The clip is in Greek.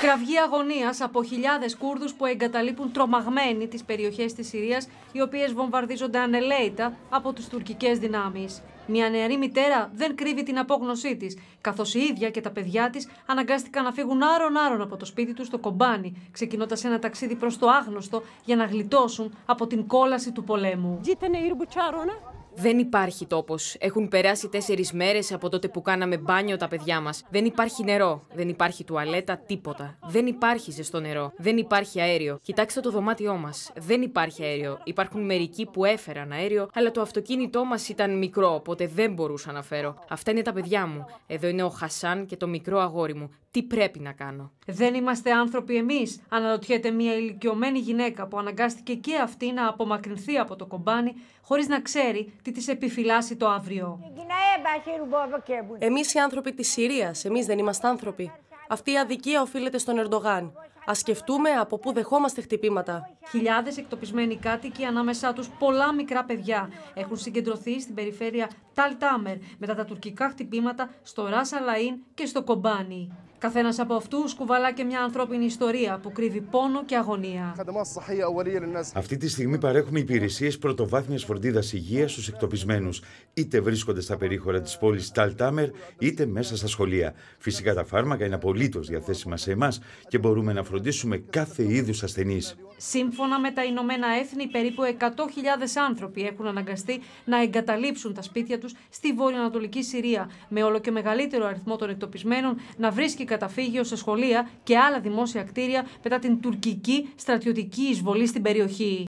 Κραυγή αγωνίας από χιλιάδες Κούρδους που εγκαταλείπουν τρομαγμένοι τις περιοχές της Συρίας, οι οποίες βομβαρδίζονται ανελαίητα από τις τουρκικές δυνάμεις. Μια νεαρή μητέρα δεν κρύβει την απόγνωσή της, καθώς η ίδια και τα παιδιά της αναγκάστηκαν να φύγουν άρον-άρον από το σπίτι τους στο κομπάνι, ξεκινώντας ένα ταξίδι προς το άγνωστο για να γλιτώσουν από την κόλαση του πολέμου. Δεν υπάρχει τόπος. Έχουν περάσει τέσσερις μέρες από τότε που κάναμε μπάνιο τα παιδιά μας. Δεν υπάρχει νερό. Δεν υπάρχει τουαλέτα, τίποτα. Δεν υπάρχει ζεστό νερό. Δεν υπάρχει αέριο. Κοιτάξτε το δωμάτιό μας. Δεν υπάρχει αέριο. Υπάρχουν μερικοί που έφεραν αέριο, αλλά το αυτοκίνητό μας ήταν μικρό, οπότε δεν μπορούσα να φέρω. Αυτά είναι τα παιδιά μου. Εδώ είναι ο Χασάν και το μικρό αγόρι μου. Τι πρέπει να κάνω. Δεν είμαστε άνθρωποι εμείς, αναρωτιέται μια ηλικιωμένη γυναίκα που αναγκάστηκε και αυτή να απομακρυνθεί από το κομπάνι χωρίς να ξέρει τι της επιφυλάσσει το αύριο. Εμείς οι άνθρωποι της Συρίας, εμείς δεν είμαστε άνθρωποι. Αυτή η αδικία οφείλεται στον Ερντογάν. Ας σκεφτούμε από πού δεχόμαστε χτυπήματα. Χιλιάδες εκτοπισμένοι κάτοικοι, ανάμεσά τους πολλά μικρά παιδιά, έχουν συγκεντρωθεί στην περιφέρεια Ταλτάμερ μετά τα τουρκικά χτυπήματα στο Ράσα Λαΐν και στο Κομπάνι. Καθένας από αυτούς κουβαλά και μια ανθρώπινη ιστορία που κρύβει πόνο και αγωνία. Αυτή τη στιγμή παρέχουμε υπηρεσίες πρωτοβάθμιας φροντίδας υγείας στους εκτοπισμένους, είτε βρίσκονται στα περίχωρα της πόλης Ταλτάμερ, είτε μέσα στα σχολεία. Φυσικά τα φάρμακα είναι απολύτως διαθέσιμα σε εμάς και μπορούμε να φροντίσουμε κάθε είδους ασθενείς. Σύμφωνα με τα Ηνωμένα Έθνη, περίπου 100.000 άνθρωποι έχουν αναγκαστεί να εγκαταλείψουν τα σπίτια τους στη βορειοανατολική Συρία, με όλο και μεγαλύτερο αριθμό των εκτοπισμένων να βρίσκει καταφύγιο σε σχολεία και άλλα δημόσια κτίρια μετά την τουρκική στρατιωτική εισβολή στην περιοχή.